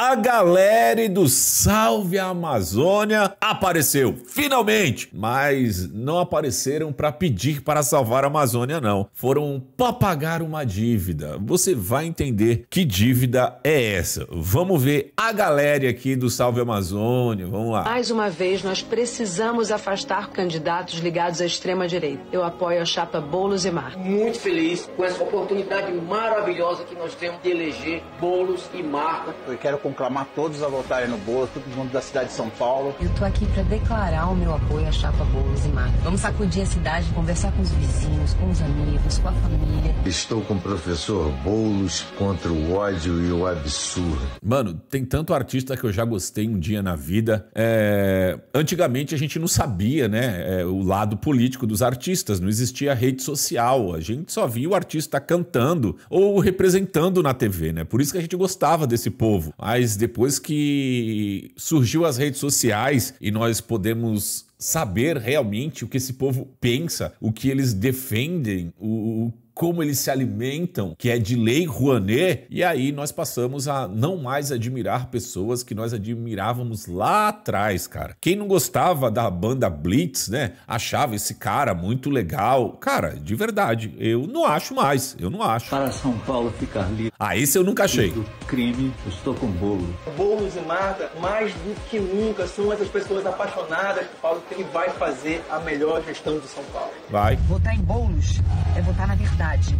A galera do Salve a Amazônia apareceu, finalmente! Mas não apareceram para pedir para salvar a Amazônia, não. Foram para pagar uma dívida. Você vai entender que dívida é essa. Vamos ver a galera aqui do Salve Amazônia, vamos lá. Mais uma vez, nós precisamos afastar candidatos ligados à extrema-direita. Eu apoio a chapa Boulos e Mar. Muito feliz com essa oportunidade maravilhosa que nós temos de eleger Boulos e Marco. Eu quero conclamar todos a votarem no Boulos, todo mundo da cidade de São Paulo. Eu tô aqui para declarar o meu apoio à chapa Boulos e Marcos. Vamos sacudir a cidade, conversar com os vizinhos, com os amigos, com a família. Estou com o professor Boulos contra o ódio e o absurdo. Mano, tem tanto artista que eu já gostei um dia na vida. É... Antigamente a gente não sabia, né, é, o lado político dos artistas, não existia rede social, a gente só via o artista cantando ou representando na TV, né? Por isso que a gente gostava desse povo. Aí mas depois que surgiu as redes sociais e nós podemos saber realmente o que esse povo pensa, o que eles defendem, o, como eles se alimentam, que é de lei Rouanet, e aí nós passamos a não mais admirar pessoas que nós admirávamos lá atrás, cara. Quem não gostava da banda Blitz, né, achava esse cara muito legal. Cara, de verdade, eu não acho mais, eu não acho. Para São Paulo ficar livre. Ah, esse eu nunca achei. Do crime, eu estou com bolo. Bolos e Marta, mais do que nunca, são essas pessoas apaixonadas que falam ele vai fazer a melhor gestão de São Paulo. Vai. Votar em bolos é votar na verdade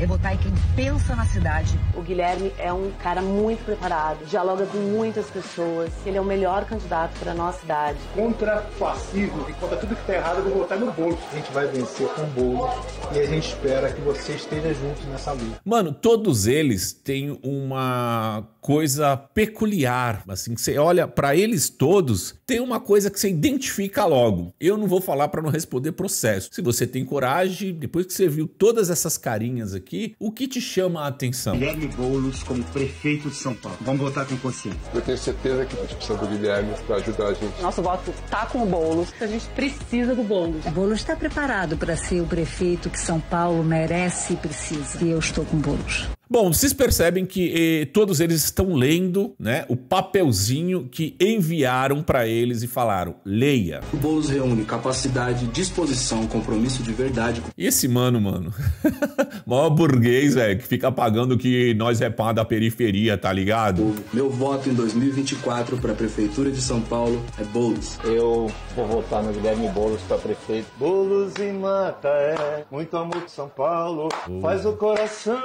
é botar quem pensa na cidade. O Guilherme é um cara muito preparado, dialoga com muitas pessoas. Ele é o melhor candidato para a nossa cidade. Contra fascismo, e contra tudo que está errado, eu vou votar no bolo. A gente vai vencer com o bolo e a gente espera que você esteja junto nessa luta. Mano, todos eles têm uma coisa peculiar, assim, que você olha para eles todos, tem uma coisa que você identifica logo. Eu não vou falar para não responder processo. Se você tem coragem, depois que você viu todas essas carinhas aqui, aqui, o que te chama a atenção? Guilherme Boulos como prefeito de São Paulo. Vamos votar com consciência. Eu tenho certeza que a gente precisa do Guilherme para ajudar a gente. Nosso voto tá com o Boulos. A gente precisa do Boulos. O Boulos está preparado para ser o prefeito que São Paulo merece e precisa. E eu estou com Boulos. Bom, vocês percebem que eh, todos eles estão lendo né, o papelzinho que enviaram para eles e falaram: leia. O Boulos reúne capacidade, disposição, compromisso de verdade. E esse mano, mano, maior burguês, velho, que fica pagando que nós é pá da periferia, tá ligado? O meu voto em 2024 para a Prefeitura de São Paulo é Boulos. Eu vou votar no Guilherme Boulos para prefeito. Boulos e mata é muito amor de São Paulo, faz o coração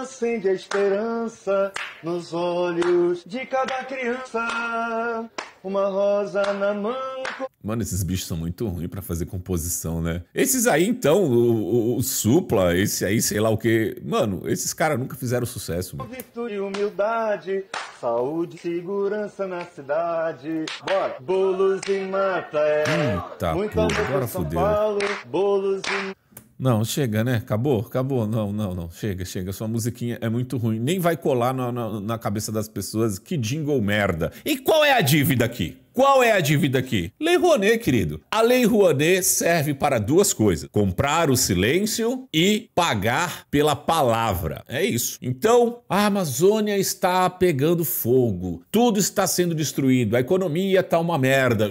acende a esperança nos olhos de cada criança. Uma rosa na mão. Mano, esses bichos são muito ruins para fazer composição, né? Esses aí, então, o, o, o, Supla, esse aí, sei lá o que. Mano, esses caras nunca fizeram sucesso, mano. Virtude, humildade, saúde, segurança na cidade. Bora! Bolos e mata é. muito pô, amor São fudeu. Paulo, bolos e. Não, chega, né? Acabou? Acabou. Não, não, não. Chega, chega. Sua musiquinha é muito ruim. Nem vai colar na, na, na cabeça das pessoas. Que jingle merda. E qual é a dívida aqui? Qual é a dívida aqui? Lei Rouanet, querido. A Lei Rouanet serve para duas coisas: comprar o silêncio e pagar pela palavra. É isso. Então, a Amazônia está pegando fogo, tudo está sendo destruído, a economia está uma merda.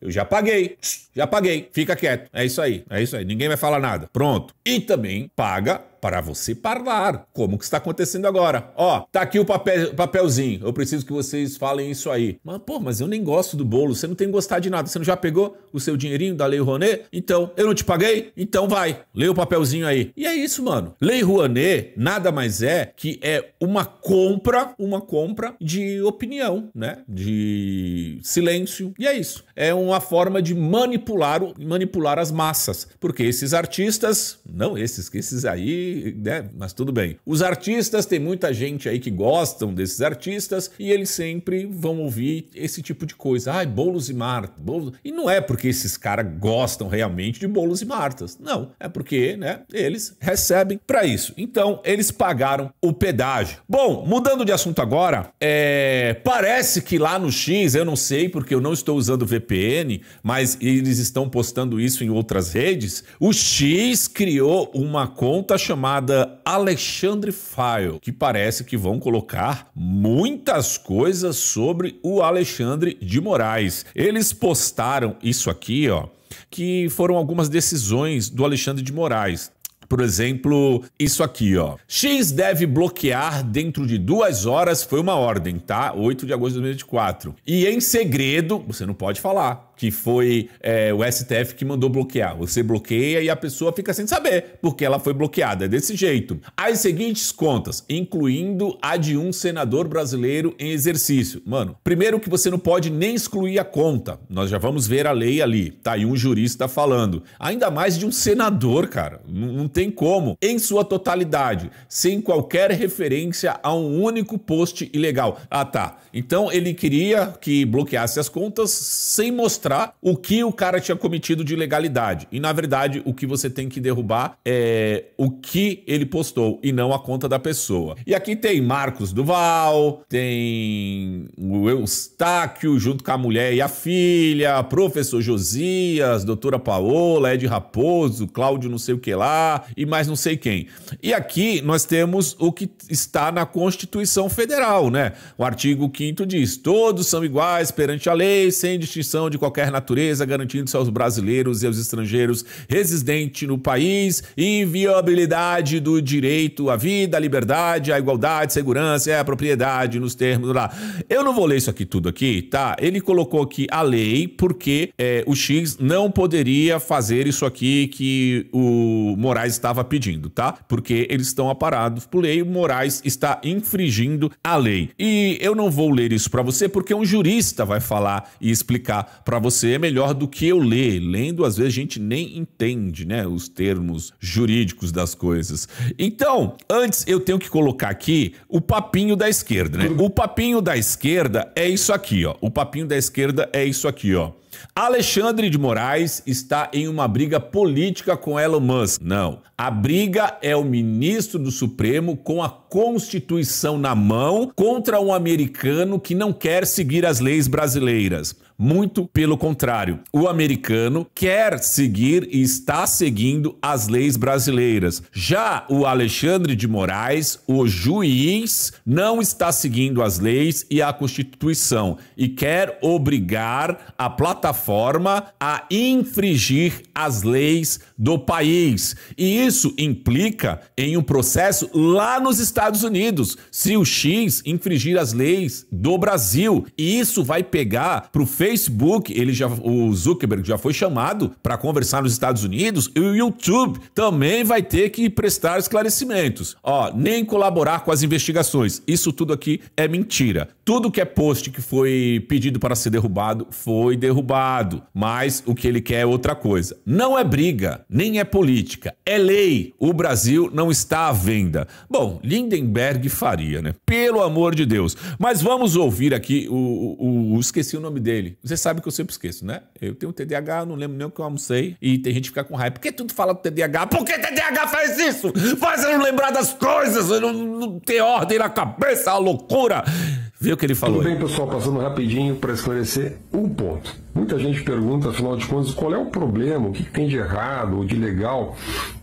Eu já paguei, já paguei. Fica quieto. É isso aí, é isso aí. Ninguém vai falar nada. Pronto. E também paga para você parlar, como que está acontecendo agora. Ó, tá aqui o papel, papelzinho, eu preciso que vocês falem isso aí. Mas, pô, mas eu nem gosto do bolo, você não tem que gostar de nada, você não já pegou o seu dinheirinho da Lei Rouanet? Então, eu não te paguei? Então vai, lê o papelzinho aí. E é isso, mano. Lei Rouanet nada mais é que é uma compra, uma compra de opinião, né? De silêncio. E é isso. É uma forma de manipular, manipular as massas, porque esses artistas, não esses, que esses aí né, mas tudo bem. Os artistas, tem muita gente aí que gostam desses artistas e eles sempre vão ouvir esse tipo de coisa. Ai, Boulos e Marta. Boulos... E não é porque esses caras gostam realmente de Boulos e Martas. Não, é porque, né, eles recebem para isso. Então, eles pagaram o pedágio. Bom, mudando de assunto agora, é... parece que lá no X, eu não sei porque eu não estou usando VPN, mas eles estão postando isso em outras redes, o X criou uma conta chamada chamada Alexandre File, que parece que vão colocar muitas coisas sobre o Alexandre de Moraes. Eles postaram isso aqui, ó, que foram algumas decisões do Alexandre de Moraes. Por exemplo, isso aqui, ó. X deve bloquear dentro de duas horas, foi uma ordem, tá? 8 de agosto de 2024. E em segredo, você não pode falar que foi é, o STF que mandou bloquear. Você bloqueia e a pessoa fica sem saber porque ela foi bloqueada. É desse jeito. As seguintes contas, incluindo a de um senador brasileiro em exercício. Mano, primeiro que você não pode nem excluir a conta. Nós já vamos ver a lei ali. Tá aí um jurista falando. Ainda mais de um senador, cara. não tem como. Em sua totalidade, sem qualquer referência a um único post ilegal. Ah, tá. Então ele queria que bloqueasse as contas sem mostrar mostrar o que o cara tinha cometido de ilegalidade. E na verdade, o que você tem que derrubar é o que ele postou e não a conta da pessoa. E aqui tem Marcos Duval, tem o Eustáquio junto com a mulher e a filha, professor Josias, doutora Paola, Ed Raposo, Cláudio não sei o que lá e mais não sei quem. E aqui nós temos o que está na Constituição Federal, né? O artigo 5 diz: "Todos são iguais perante a lei, sem distinção de qualquer qualquer natureza, garantindo-se aos brasileiros e aos estrangeiros residentes no país inviolabilidade do direito à vida, à liberdade, à igualdade, à segurança e à propriedade nos termos lá. Eu não vou ler isso aqui tudo aqui, tá? Ele colocou aqui a lei porque é, o X não poderia fazer isso aqui que o Moraes estava pedindo, tá? Porque eles estão aparados por lei, o Moraes está infringindo a lei. E eu não vou ler isso para você porque um jurista vai falar e explicar para você você é melhor do que eu ler. Lendo, às vezes, a gente nem entende né, os termos jurídicos das coisas. Então, antes eu tenho que colocar aqui o papinho da esquerda. Né? Hum. O papinho da esquerda é isso aqui, ó. O papinho da esquerda é isso aqui, ó. Alexandre de Moraes está em uma briga política com Elon Musk. Não, a briga é o ministro do Supremo com a Constituição na mão contra um americano que não quer seguir as leis brasileiras. Muito pelo contrário, o americano quer seguir e está seguindo as leis brasileiras. Já o Alexandre de Moraes, o juiz, não está seguindo as leis e a Constituição e quer obrigar a plataforma a infringir as leis do país. E isso implica em um processo lá nos Estados Unidos, se o X infringir as leis do Brasil. E isso vai pegar para o Facebook, ele já, o Zuckerberg já foi chamado para conversar nos Estados Unidos, e o YouTube também vai ter que prestar esclarecimentos. Ó, nem colaborar com as investigações. Isso tudo aqui é mentira. Tudo que é post que foi pedido para ser derrubado foi derrubado. Mas o que ele quer é outra coisa. Não é briga, nem é política, é lei. O Brasil não está à venda. Bom, Lindenberg faria, né? Pelo amor de Deus. Mas vamos ouvir aqui o, o, o esqueci o nome dele. Você sabe que eu sempre esqueço, né? Eu tenho TDAH, não lembro nem o que eu almocei. E tem gente que fica com raiva. Por que tudo fala do TDAH? Por que TDAH faz isso? Faz eu não lembrar das coisas, eu não, não ter ordem na cabeça, é a loucura. Vê o que ele falou. Tudo bem, pessoal, passando rapidinho para esclarecer um ponto. Muita gente pergunta, afinal de contas, qual é o problema, o que tem de errado ou de legal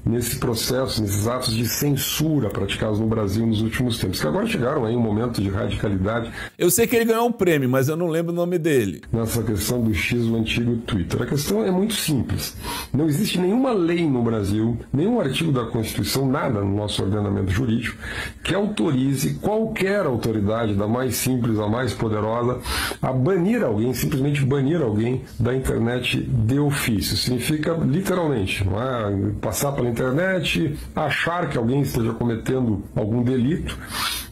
nesse processo, nesses atos de censura praticados no Brasil nos últimos tempos, que agora chegaram aí um momento de radicalidade. Eu sei que ele ganhou um prêmio, mas eu não lembro o nome dele. Nessa questão do X, o antigo Twitter. A questão é muito simples. Não existe nenhuma lei no Brasil, nenhum artigo da Constituição, nada no nosso ordenamento jurídico, que autorize qualquer autoridade, da mais simples à mais poderosa, a banir alguém, simplesmente banir alguém da internet de ofício. Significa, literalmente, é? passar pela internet, achar que alguém esteja cometendo algum delito,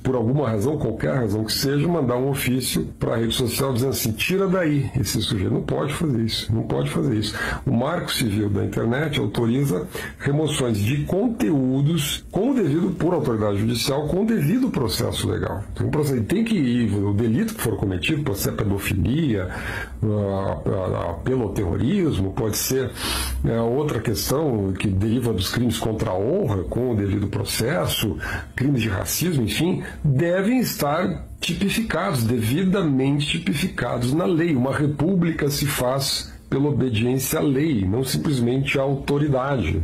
por alguma razão, qualquer razão que seja, mandar um ofício para a rede social dizendo assim: tira daí esse sujeito, não pode fazer isso, não pode fazer isso. O Marco Civil da Internet autoriza remoções de conteúdos com o devido, por autoridade judicial, com o devido processo legal. Então, processo tem que ir, o delito que for cometido, pode ser pedofilia, pelo terrorismo, pode ser né, outra questão que deriva dos crimes contra a honra, com o devido processo, crimes de racismo, enfim, devem estar tipificados, devidamente tipificados na lei. Uma república se faz pela obediência à lei, não simplesmente à autoridade.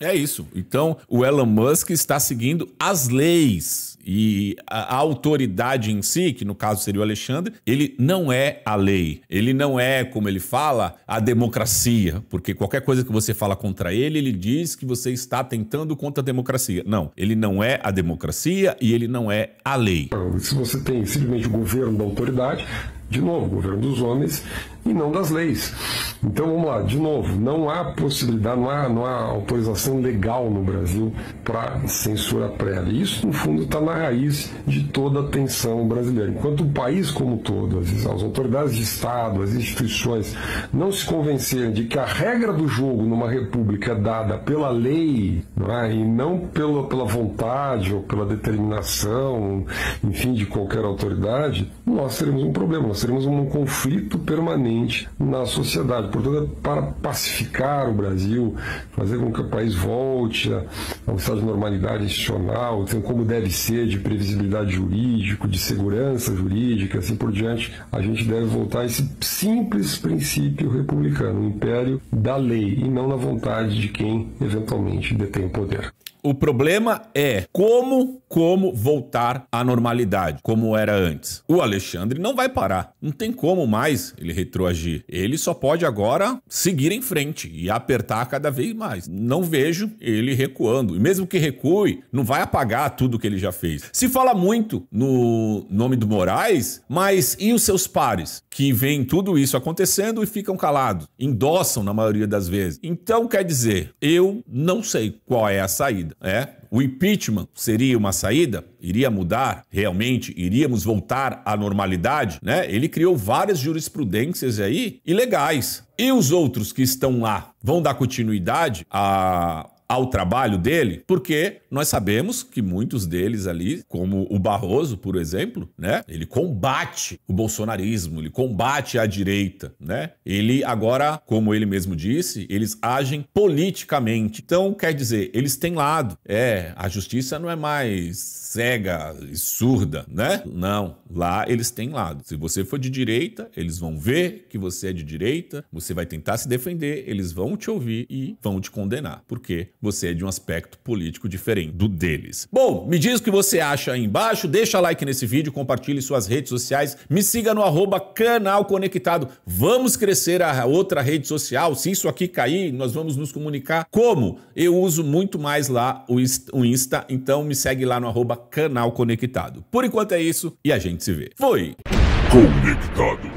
É? é isso. Então, o Elon Musk está seguindo as leis. E a, a autoridade em si, que no caso seria o Alexandre, ele não é a lei. Ele não é, como ele fala, a democracia. Porque qualquer coisa que você fala contra ele, ele diz que você está tentando contra a democracia. Não, ele não é a democracia e ele não é a lei. Se você tem simplesmente o governo da autoridade, de novo, o governo dos homens, e não das leis. Então vamos lá, de novo, não há possibilidade, não há, não há autorização legal no Brasil para censura prévia. Isso, no fundo, está na raiz de toda a tensão brasileira. Enquanto o país como todo, as, as autoridades de Estado, as instituições, não se convencerem de que a regra do jogo numa república é dada pela lei não é? e não pela, pela vontade ou pela determinação, enfim, de qualquer autoridade, nós teremos um problema, nós teremos um conflito permanente presente na sociedade. Portanto, para pacificar o Brasil, fazer com que o país volte ao estado de normalidade institucional, então, como deve ser, de previsibilidade jurídica, de segurança jurídica, assim por diante, a gente deve voltar a esse simples princípio republicano, o império da lei e não na vontade de quem eventualmente detém o poder. O problema é como, como voltar à normalidade, como era antes. O Alexandre não vai parar. Não tem como mais ele retroagir. Ele só pode agora seguir em frente e apertar cada vez mais. Não vejo ele recuando. E mesmo que recue, não vai apagar tudo que ele já fez. Se fala muito no nome do Moraes, mas e os seus pares que veem tudo isso acontecendo e ficam calados, endossam na maioria das vezes? Então, quer dizer, eu não sei qual é a saída. É? O impeachment seria uma saída? Iria mudar? Realmente iríamos voltar à normalidade? Né? Ele criou várias jurisprudências aí ilegais. E os outros que estão lá vão dar continuidade a ao trabalho dele, porque nós sabemos que muitos deles ali, como o Barroso, por exemplo, né, ele combate o bolsonarismo, ele combate a direita, né? Ele agora, como ele mesmo disse, eles agem politicamente. Então, quer dizer, eles têm lado. É, a justiça não é mais cega e surda, né? Não, lá eles têm lado. Se você for de direita, eles vão ver que você é de direita, você vai tentar se defender, eles vão te ouvir e vão te condenar. Por quê? você é de um aspecto político diferente do deles. Bom, me diz o que você acha aí embaixo, deixa like nesse vídeo, compartilhe suas redes sociais, me siga no arroba canal conectado. Vamos crescer a outra rede social. Se isso aqui cair, nós vamos nos comunicar. Como? Eu uso muito mais lá o Insta, então me segue lá no arroba canal conectado. Por enquanto é isso e a gente se vê. Fui! Conectado.